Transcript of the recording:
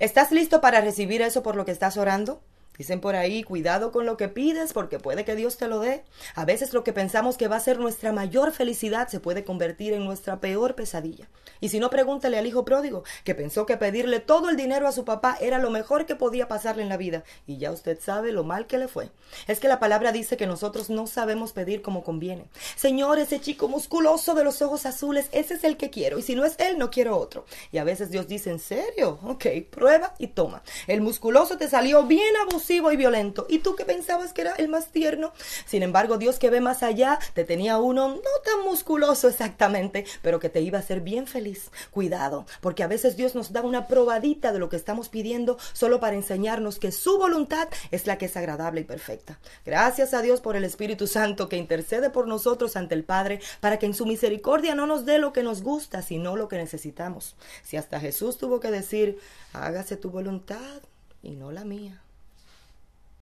¿Estás listo para recibir eso por lo que estás orando? Dicen por ahí, cuidado con lo que pides porque puede que Dios te lo dé. A veces lo que pensamos que va a ser nuestra mayor felicidad se puede convertir en nuestra peor pesadilla. Y si no, pregúntale al hijo pródigo, que pensó que pedirle todo el dinero a su papá era lo mejor que podía pasarle en la vida. Y ya usted sabe lo mal que le fue. Es que la palabra dice que nosotros no sabemos pedir como conviene. Señor, ese chico musculoso de los ojos azules, ese es el que quiero. Y si no es él, no quiero otro. Y a veces Dios dice, ¿en serio? Ok, prueba y toma. El musculoso te salió bien abusado y violento. Y tú que pensabas que era el más tierno. Sin embargo, Dios que ve más allá, te tenía uno no tan musculoso exactamente, pero que te iba a hacer bien feliz. Cuidado, porque a veces Dios nos da una probadita de lo que estamos pidiendo solo para enseñarnos que su voluntad es la que es agradable y perfecta. Gracias a Dios por el Espíritu Santo que intercede por nosotros ante el Padre para que en su misericordia no nos dé lo que nos gusta, sino lo que necesitamos. Si hasta Jesús tuvo que decir, hágase tu voluntad y no la mía.